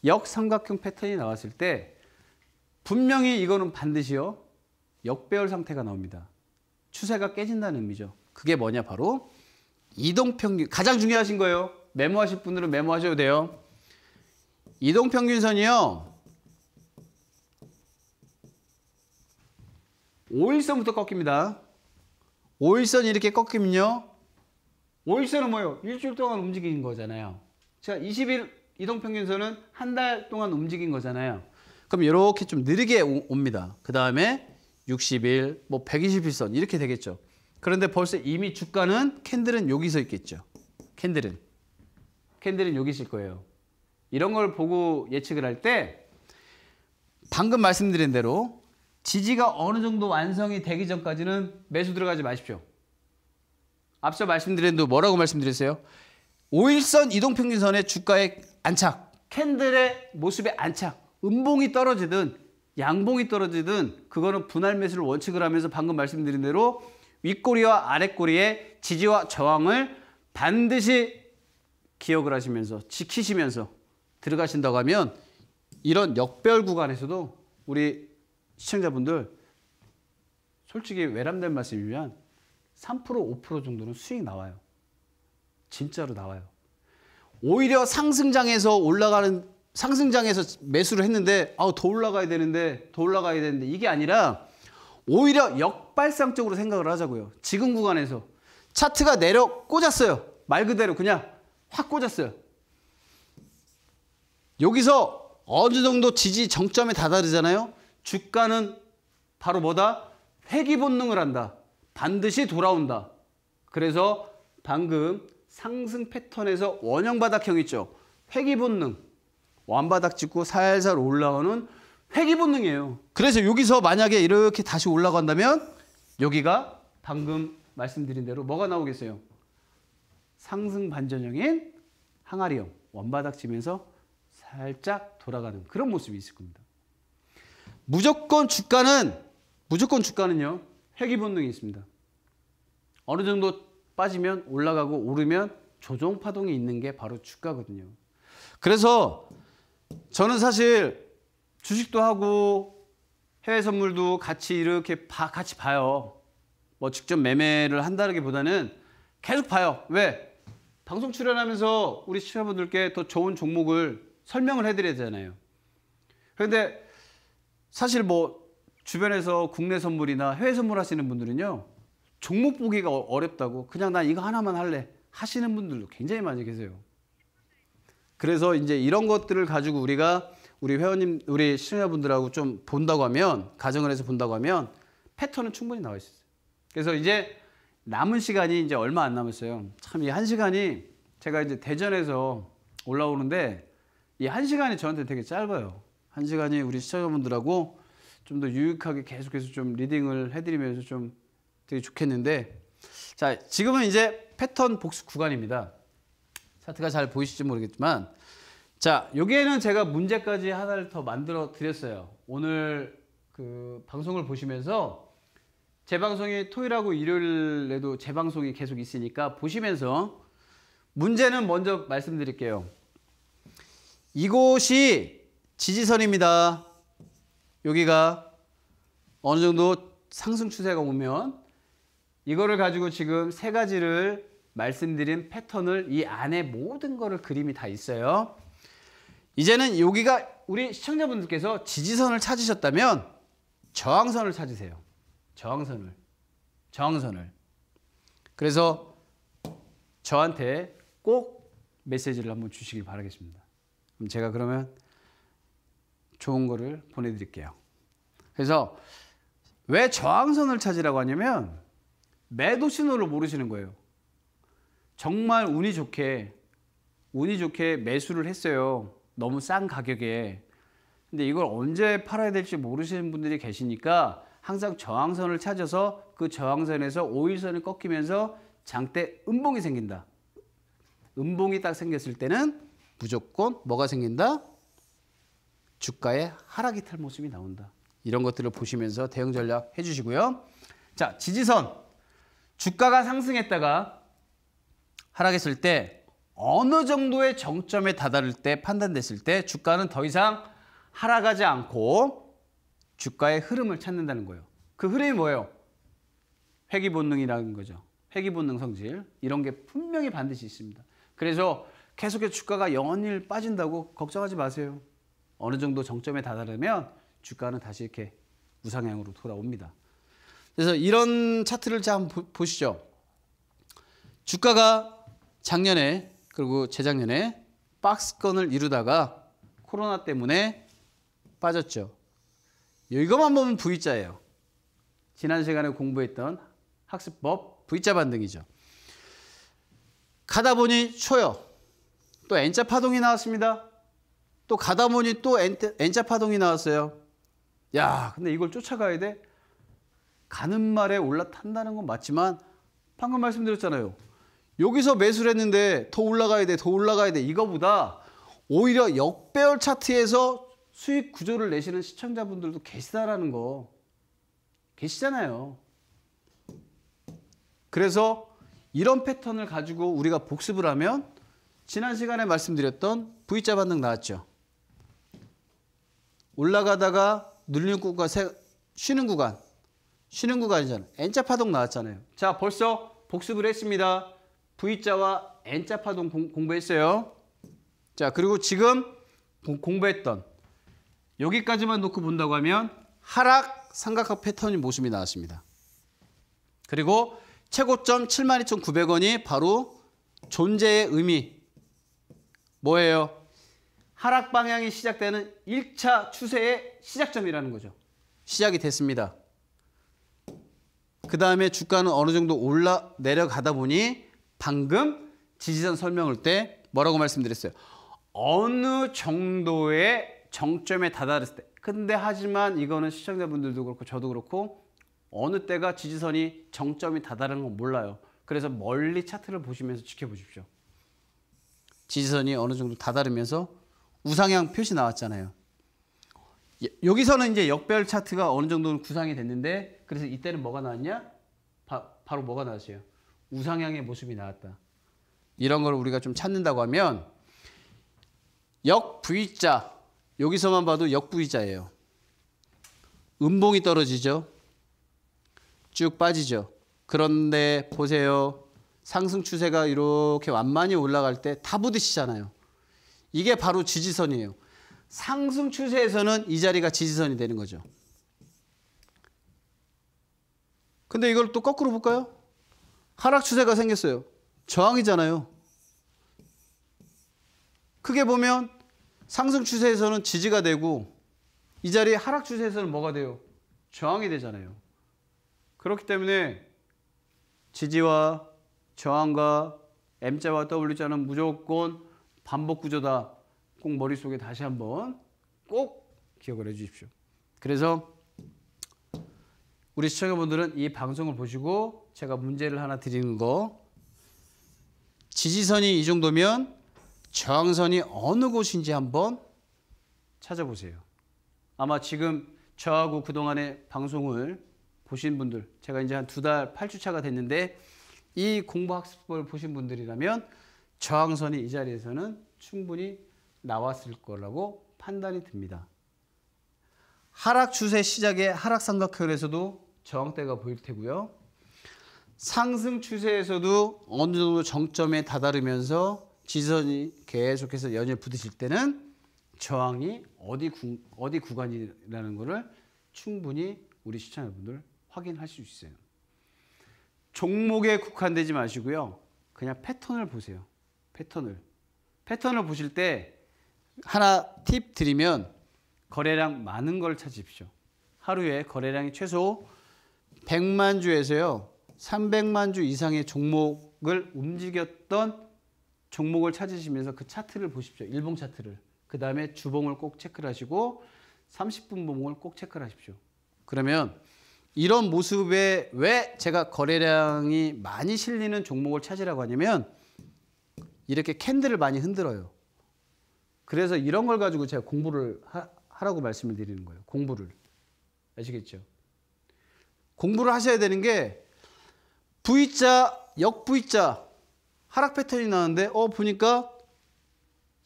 역삼각형 패턴이 나왔을 때 분명히 이거는 반드시요. 역배열 상태가 나옵니다. 추세가 깨진다는 의미죠. 그게 뭐냐 바로 이동평균 가장 중요하신 거예요. 메모하실 분들은 메모하셔도 돼요. 이동평균선이요. 5일선부터 꺾입니다. 5일선 이렇게 꺾이면요. 5일선은 뭐예요? 일주일 동안 움직인 거잖아요. 자, 20일 이동평균선은 한 달 동안 움직인 거잖아요. 그럼 이렇게 좀 느리게 오, 옵니다. 그 다음에 60일, 뭐 120일선 이렇게 되겠죠. 그런데 벌써 이미 주가는 캔들은 여기 서 있겠죠. 캔들은. 캔들은 여기 있을 거예요. 이런 걸 보고 예측을 할 때 방금 말씀드린 대로 지지가 어느 정도 완성이 되기 전까지는 매수 들어가지 마십시오. 앞서 말씀드린 대로 뭐라고 말씀드렸어요? 5일선 이동평균선의 주가의 안착, 캔들의 모습의 안착, 음봉이 떨어지든 양봉이 떨어지든 그거는 분할 매수를 원칙을 하면서 방금 말씀드린 대로 윗꼬리와 아랫꼬리의 지지와 저항을 반드시 기억을 하시면서 지키시면서 들어가신다고 하면 이런 역별 구간에서도 우리 시청자분들 솔직히 외람된 말씀이면 3% 5% 정도는 수익 나와요. 진짜로 나와요. 오히려 상승장에서 올라가는 상승장에서 매수를 했는데 아우 더 올라가야 되는데 더 올라가야 되는데 이게 아니라 오히려 역발상적으로 생각을 하자고요. 지금 구간에서 차트가 내려 꽂았어요. 말 그대로 그냥 확 꽂았어요. 여기서 어느 정도 지지 정점에 다다르잖아요. 주가는 바로 뭐다? 회귀 본능을 한다. 반드시 돌아온다. 그래서 방금 상승 패턴에서 원형 바닥형 있죠. 회귀 본능. 완바닥 찍고 살살 올라오는 회귀 본능이에요. 그래서 여기서 만약에 이렇게 다시 올라간다면 여기가 방금 말씀드린 대로 뭐가 나오겠어요? 상승 반전형인 항아리형 원바닥 치면서 살짝 돌아가는 그런 모습이 있을 겁니다. 무조건 주가는 무조건 주가는요. 회귀 본능이 있습니다. 어느 정도 빠지면 올라가고 오르면 조종 파동이 있는 게 바로 주가거든요. 그래서 저는 사실 주식도 하고 해외 선물도 같이 이렇게 봐, 같이 봐요. 뭐 직접 매매를 한다기보다는 계속 봐요. 왜? 방송 출연하면서 우리 시청자분들께 더 좋은 종목을 설명을 해드려야 되잖아요. 그런데 사실 뭐 주변에서 국내 선물이나 해외 선물 하시는 분들은요. 종목 보기가 어렵다고 그냥 난 이거 하나만 할래 하시는 분들도 굉장히 많이 계세요. 그래서 이제 이런 것들을 가지고 우리가 우리 회원님, 우리 시청자분들하고 좀 본다고 하면 가정을 해서 본다고 하면 패턴은 충분히 나와 있어요. 그래서 이제 남은 시간이 이제 얼마 안 남았어요. 참 이 한 시간이 제가 이제 대전에서 올라오는데 이 한 시간이 저한테 되게 짧아요. 한 시간이 우리 시청자분들하고 좀 더 유익하게 계속해서 좀 리딩을 해드리면서 좀 되게 좋겠는데 자 지금은 이제 패턴 복습 구간입니다. 차트가 잘 보이실지 모르겠지만 자 여기에는 제가 문제까지 하나를 더 만들어 드렸어요. 오늘 그 방송을 보시면서 재방송이 토요일하고 일요일에도 재방송이 계속 있으니까 보시면서 문제는 먼저 말씀드릴게요. 이곳이 지지선입니다. 여기가 어느 정도 상승 추세가 오면 이거를 가지고 지금 세 가지를 말씀드린 패턴을 이 안에 모든 거를 그림이 다 있어요. 이제는 여기가 우리 시청자분들께서 지지선을 찾으셨다면 저항선을 찾으세요. 저항선을. 저항선을. 그래서 저한테 꼭 메시지를 한번 주시길 바라겠습니다. 그럼 제가 그러면 좋은 거를 보내드릴게요. 그래서 왜 저항선을 찾으라고 하냐면 매도 신호를 모르시는 거예요. 정말 운이 좋게 운이 좋게 매수를 했어요. 너무 싼 가격에. 근데 이걸 언제 팔아야 될지 모르시는 분들이 계시니까 항상 저항선을 찾아서 그 저항선에서 5일선을 꺾이면서 장대 음봉이 생긴다. 음봉이 딱 생겼을 때는 무조건 뭐가 생긴다? 주가에 하락이 탈 모습이 나온다. 이런 것들을 보시면서 대응 전략 해주시고요. 자, 지지선. 주가가 상승했다가 하락했을 때 어느 정도의 정점에 다다를 때 판단됐을 때 주가는 더 이상 하락하지 않고 주가의 흐름을 찾는다는 거예요. 그 흐름이 뭐예요? 회귀 본능이라는 거죠. 회귀 본능 성질. 이런 게 분명히 반드시 있습니다. 그래서 계속해서 주가가 연일 빠진다고 걱정하지 마세요. 어느 정도 정점에 다다르면 주가는 다시 이렇게 우상향으로 돌아옵니다. 그래서 이런 차트를 한번 보시죠. 주가가 작년에 그리고 재작년에 박스권을 이루다가 코로나 때문에 빠졌죠. 이것만 보면 V자예요. 지난 시간에 공부했던 학습법 V자 반등이죠. 가다 보니 초요. 또 N자 파동이 나왔습니다. 또 가다 보니 또 N, 자 파동이 나왔어요. 야, 근데 이걸 쫓아가야 돼? 가는 말에 올라탄다는 건 맞지만 방금 말씀드렸잖아요. 여기서 매수를 했는데 더 올라가야 돼, 더 올라가야 돼. 이거보다 오히려 역배열 차트에서 수익 구조를 내시는 시청자분들도 계시다라는 거 계시잖아요. 그래서 이런 패턴을 가지고 우리가 복습을 하면 지난 시간에 말씀드렸던 V자 반등 나왔죠. 올라가다가 눌린 구간, 세, 쉬는 구간, 쉬는 구간이잖아요. N자 파동 나왔잖아요. 자, 벌써 복습을 했습니다. V자와 N자 파동 공, 부했어요 자, 그리고 지금 공, 부했던 여기까지만 놓고 본다고 하면 하락 삼각형 패턴이 모습이 나왔습니다. 그리고 최고점 72,900원이 바로 존재의 의미 뭐예요? 하락 방향이 시작되는 1차 추세의 시작점이라는 거죠. 시작이 됐습니다. 그 다음에 주가는 어느 정도 올라 내려가다 보니 방금 지지선 설명할 때 뭐라고 말씀드렸어요? 어느 정도의 정점에 다다랐을 때 근데 하지만 이거는 시청자분들도 그렇고 저도 그렇고 어느 때가 지지선이 정점이 다다른 건 몰라요. 그래서 멀리 차트를 보시면서 지켜보십시오. 지지선이 어느 정도 다다르면서 우상향 표시 나왔잖아요. 예, 여기서는 이제 역별 차트가 어느 정도는 구상이 됐는데 그래서 이때는 뭐가 나왔냐? 바, 로 뭐가 나왔어요? 우상향의 모습이 나왔다. 이런 걸 우리가 좀 찾는다고 하면 역 V자 여기서만 봐도 역 V자예요. 음봉이 떨어지죠. 쭉 빠지죠. 그런데 보세요. 상승 추세가 이렇게 완만히 올라갈 때 다 부딪히잖아요. 이게 바로 지지선이에요. 상승 추세에서는 이 자리가 지지선이 되는 거죠. 근데 이걸 또 거꾸로 볼까요? 하락 추세가 생겼어요. 저항이잖아요. 크게 보면 상승 추세에서는 지지가 되고 이 자리에 하락 추세에서는 뭐가 돼요? 저항이 되잖아요. 그렇기 때문에 지지와 저항과 M자와 W자는 무조건 반복 구조다 꼭 머릿속에 다시 한번 꼭 기억을 해 주십시오. 그래서 우리 시청자분들은 이 방송을 보시고 제가 문제를 하나 드리는 거 지지선이 이 정도면 저항선이 어느 곳인지 한번 찾아보세요. 아마 지금 저하고 그동안의 방송을 보신 분들 제가 이제 한 두달 8주차가 됐는데 이 공부학습법을 보신 분들이라면 저항선이 이 자리에서는 충분히 나왔을 거라고 판단이 듭니다. 하락 추세 시작에 하락 삼각형에서도 저항대가 보일 테고요. 상승 추세에서도 어느 정도 정점에 다다르면서 지선이 계속해서 연일 부딪힐 때는 저항이 어디, 구, 어디 구간이라는 것을 충분히 우리 시청자분들 확인할 수 있어요. 종목에 국한되지 마시고요. 그냥 패턴을 보세요. 패턴을 패턴을 보실 때 하나 팁 드리면 거래량 많은 걸 찾으십시오. 하루에 거래량이 최소 100만 주에서요. 300만 주 이상의 종목을 움직였던 종목을 찾으시면서 그 차트를 보십시오. 일봉 차트를. 그 다음에 주봉을 꼭 체크를 하시고 30분 봉을 꼭 체크를 하십시오. 그러면 이런 모습에 왜 제가 거래량이 많이 실리는 종목을 찾으라고 하냐면 이렇게 캔들을 많이 흔들어요. 그래서 이런 걸 가지고 제가 공부를 하, 라고 말씀을 드리는 거예요. 공부를. 아시겠죠? 공부를 하셔야 되는 게 V자, 역V자 하락 패턴이 나는데 어 보니까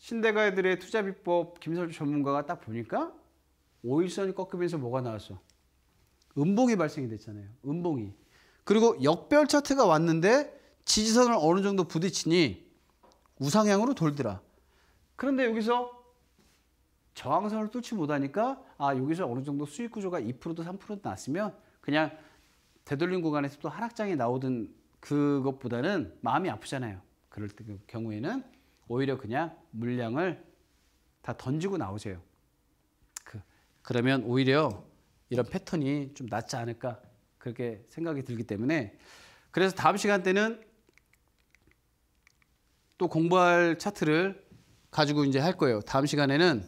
신대가들의 투자 비법 김설주 전문가가 딱 보니까 오일선이 꺾이면서 뭐가 나왔어? 음봉이 발생이 됐잖아요. 음봉이. 그리고 역별 차트가 왔는데 지지선을 어느 정도 부딪히니 우상향으로 돌더라. 그런데 여기서 저항선을 뚫지 못하니까 아 여기서 어느 정도 수익 구조가 2%도 3%도 났으면 그냥 되돌림 구간에서 또 하락장이 나오던 그것보다는 마음이 아프잖아요. 그럴 그 경우에는 오히려 그냥 물량을 다 던지고 나오세요. 그, 그러면 오히려 이런 패턴이 좀 낫지 않을까 그렇게 생각이 들기 때문에 그래서 다음 시간 때는 또 공부할 차트를 가지고 이제 할 거예요. 다음 시간에는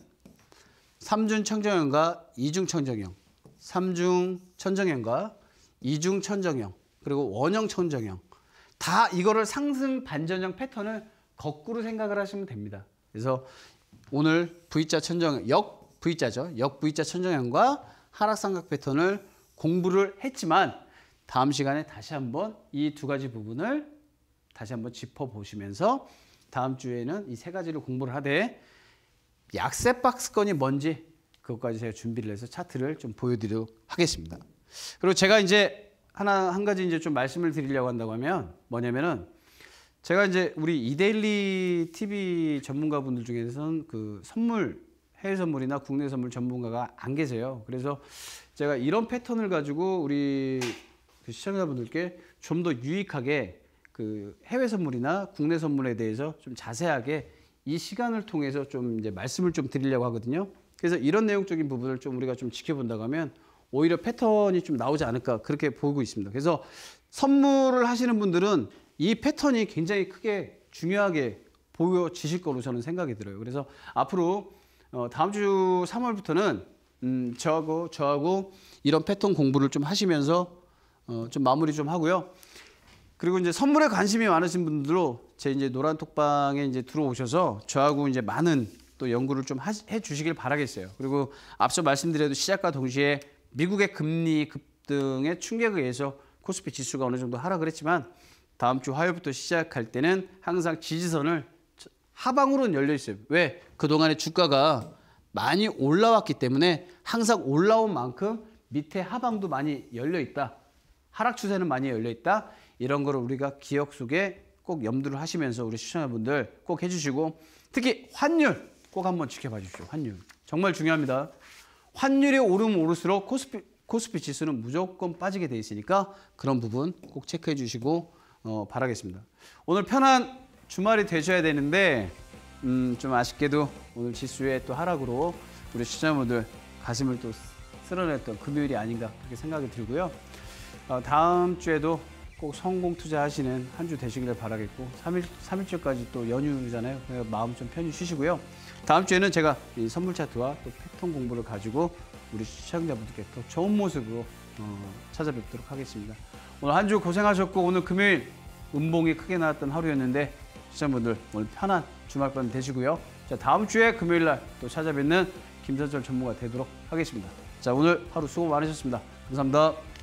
3중 청정형과 2중 청정형, 3중 천정형과 2중 천정형, 그리고 원형 천정형 다 이거를 상승 반전형 패턴을 거꾸로 생각을 하시면 됩니다. 그래서 오늘 V자 천정 역 V자죠. 역 V자 천정형과 하락삼각 패턴을 공부를 했지만 다음 시간에 다시 한번 이 두 가지 부분을 다시 한번 짚어보시면서 다음 주에는 이 세 가지를 공부를 하되 약세 박스건이 뭔지 그것까지 제가 준비를 해서 차트를 좀 보여드리도록 하겠습니다. 그리고 제가 이제 하나 한 가지 이제 좀 말씀을 드리려고 한다고 하면 뭐냐면은 제가 이제 우리 이데일리 TV 전문가분들 중에서는 그 선물 해외 선물이나 국내 선물 전문가가 안 계세요. 그래서 제가 이런 패턴을 가지고 우리 그 시청자분들께 좀 더 유익하게 그 해외 선물이나 국내 선물에 대해서 좀 자세하게 이 시간을 통해서 좀 이제 말씀을 좀 드리려고 하거든요. 그래서 이런 내용적인 부분을 좀 우리가 좀 지켜본다고 하면 오히려 패턴이 좀 나오지 않을까 그렇게 보고 있습니다. 그래서 선물을 하시는 분들은 이 패턴이 굉장히 크게 중요하게 보여지실 거로 저는 생각이 들어요. 그래서 앞으로 어, 다음 주 3월부터는 음, 저하고 저하고 이런 패턴 공부를 좀 하시면서 어, 좀 마무리 좀 하고요. 그리고 이제 선물에 관심이 많으신 분들로 제 이제 노란 톡방에 이제 들어오셔서 저하고 이제 많은 또 연구를 좀 해 주시길 바라겠어요. 그리고 앞서 말씀드려도 시작과 동시에 미국의 금리 급등의 충격에 의해서 코스피 지수가 어느 정도 하락을 했지만 다음 주 화요일부터 시작할 때는 항상 지지선을 하방으로는 열려 있어요. 왜? 그동안의 주가가 많이 올라왔기 때문에 항상 올라온 만큼 밑에 하방도 많이 열려 있다. 하락 추세는 많이 열려 있다. 이런 거를 우리가 기억 속에 꼭 염두를 하시면서 우리 시청자분들 꼭 해주시고 특히 환율 꼭 한번 지켜봐 주십시오. 환율 정말 중요합니다. 환율이 오름 오를수록 코스피 코스피 지수는 무조건 빠지게 돼 있으니까 그런 부분 꼭 체크해 주시고 어, 바라겠습니다. 오늘 편한 주말이 되셔야 되는데 음, 좀 아쉽게도 오늘 지수의 또 하락으로 우리 시청자분들 가슴을 또 쓸어냈던 금요일이 아닌가 그렇게 생각이 들고요. 어, 다음 주에도 꼭 성공 투자하시는 한 주되시길 바라겠고 3일, 3일째까지 또 연휴잖아요. 마음 좀 편히 쉬시고요. 다음 주에는 제가 이 선물 차트와 또 패턴 공부를 가지고 우리 시청자분들께 더 좋은 모습으로 어, 찾아뵙도록 하겠습니다. 오늘 한 주 고생하셨고 오늘 금요일 음봉이 크게 나왔던 하루였는데 시청자분들 오늘 편한 주말 밤 되시고요. 자 다음 주에 금요일 날또 찾아뵙는 김선철 전무가 되도록 하겠습니다. 자 오늘 하루 수고 많으셨습니다. 감사합니다.